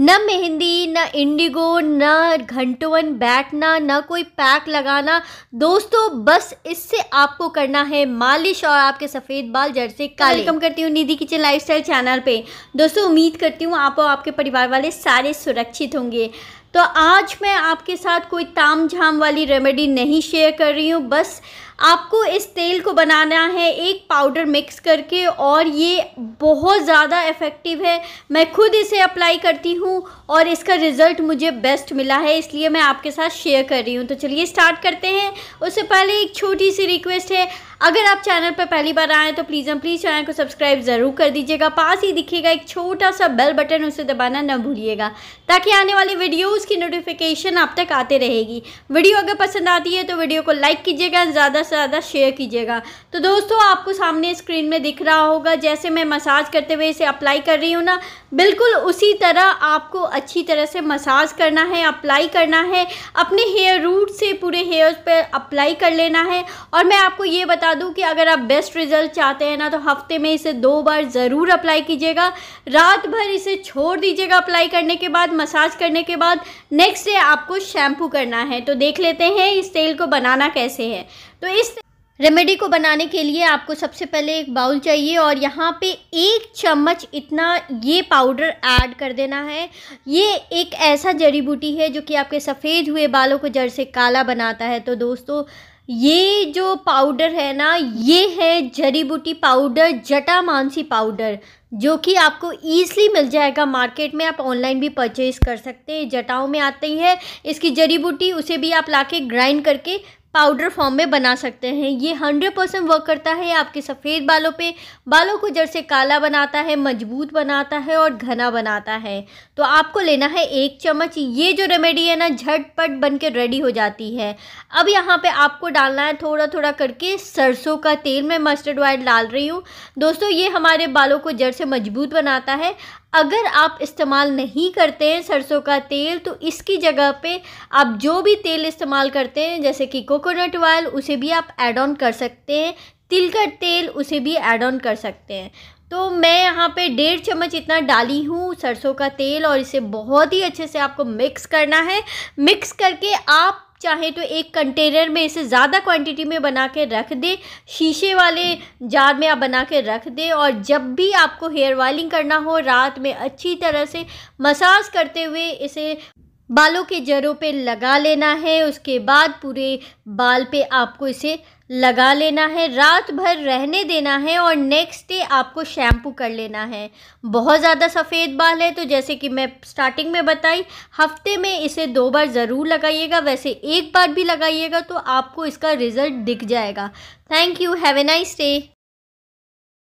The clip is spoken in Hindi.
न मेहंदी न इंडिगो न घंटोवन बैठना न कोई पैक लगाना दोस्तों बस इससे आपको करना है मालिश और आपके सफ़ेद बाल जड़ से तो काले कम करती हूँ निधि किचन लाइफस्टाइल चैनल पे दोस्तों उम्मीद करती हूँ आप और आपके परिवार वाले सारे सुरक्षित होंगे तो आज मैं आपके साथ कोई ताम झाम वाली रेमेडी नहीं शेयर कर रही हूँ बस आपको इस तेल को बनाना है एक पाउडर मिक्स करके और ये बहुत ज़्यादा इफ़ेक्टिव है मैं खुद इसे अप्लाई करती हूँ और इसका रिज़ल्ट मुझे बेस्ट मिला है इसलिए मैं आपके साथ शेयर कर रही हूँ तो चलिए स्टार्ट करते हैं उससे पहले एक छोटी सी रिक्वेस्ट है अगर आप चैनल पर पहली बार आएँ तो प्लीज़ हम प्लीज़ चैनल को सब्सक्राइब ज़रूर कर दीजिएगा पास ही दिखेगा एक छोटा सा बेल बटन उसे दबाना न भूलिएगा ताकि आने वाली वीडियोज़ की नोटिफिकेशन आप तक आते रहेगी वीडियो अगर पसंद आती है तो वीडियो को लाइक कीजिएगा ज़्यादा से ज़्यादा शेयर कीजिएगा तो दोस्तों आपको सामने स्क्रीन में दिख रहा होगा जैसे मैं मसाज करते हुए इसे अप्लाई कर रही हूँ ना बिल्कुल उसी तरह आपको अच्छी तरह से मसाज करना है अप्लाई करना है अपने हेयर रूट से पूरे हेयर पर अप्लाई कर लेना है और मैं आपको ये बता बता दूं कि अगर आप बेस्ट रिजल्ट चाहते हैं ना तो हफ्ते में इसे दो बार ज़रूर अप्लाई कीजिएगा रात भर इसे छोड़ दीजिएगा अप्लाई करने के बाद मसाज करने के बाद नेक्स्ट डे आपको शैम्पू करना है तो देख लेते हैं इस तेल को बनाना कैसे है तो इस रेमेडी को बनाने के लिए आपको सबसे पहले एक बाउल चाहिए और यहाँ पे एक चम्मच इतना ये पाउडर ऐड कर देना है ये एक ऐसा जड़ी बूटी है जो कि आपके सफ़ेद हुए बालों को जड़ से काला बनाता है तो दोस्तों ये जो पाउडर है ना ये है जड़ी बूटी पाउडर जटा मानसी पाउडर जो कि आपको ईजली मिल जाएगा मार्केट में आप ऑनलाइन भी परचेज़ कर सकते हैं जटाओं में आती है इसकी जड़ी बूटी उसे भी आप लाके ग्राइंड करके पाउडर फॉर्म में बना सकते हैं ये हंड्रेड परसेंट वर्क करता है आपके सफ़ेद बालों पे बालों को जड़ से काला बनाता है मजबूत बनाता है और घना बनाता है तो आपको लेना है एक चम्मच ये जो रेमेडी है ना झटपट बन के रेडी हो जाती है अब यहाँ पे आपको डालना है थोड़ा थोड़ा करके सरसों का तेल मैं मस्टर्ड ऑयल डाल रही हूँ दोस्तों ये हमारे बालों को जड़ से मजबूत बनाता है अगर आप इस्तेमाल नहीं करते हैं सरसों का तेल तो इसकी जगह पे आप जो भी तेल इस्तेमाल करते हैं जैसे कि कोकोनट ऑयल उसे भी आप ऐड ऑन कर सकते हैं तिल का तेल उसे भी ऐड ऑन कर सकते हैं तो मैं यहाँ पे डेढ़ चम्मच इतना डाली हूँ सरसों का तेल और इसे बहुत ही अच्छे से आपको मिक्स करना है मिक्स करके आप चाहे तो एक कंटेनर में इसे ज़्यादा क्वांटिटी में बना के रख दें शीशे वाले जार में आप बना के रख दें और जब भी आपको हेयर ऑयलिंग करना हो रात में अच्छी तरह से मसाज करते हुए इसे बालों के जड़ों पे लगा लेना है उसके बाद पूरे बाल पे आपको इसे लगा लेना है रात भर रहने देना है और नेक्स्ट डे आपको शैम्पू कर लेना है बहुत ज़्यादा सफ़ेद बाल है तो जैसे कि मैं स्टार्टिंग में बताई हफ्ते में इसे दो बार ज़रूर लगाइएगा वैसे एक बार भी लगाइएगा तो आपको इसका रिज़ल्ट दिख जाएगा thank you have a nice day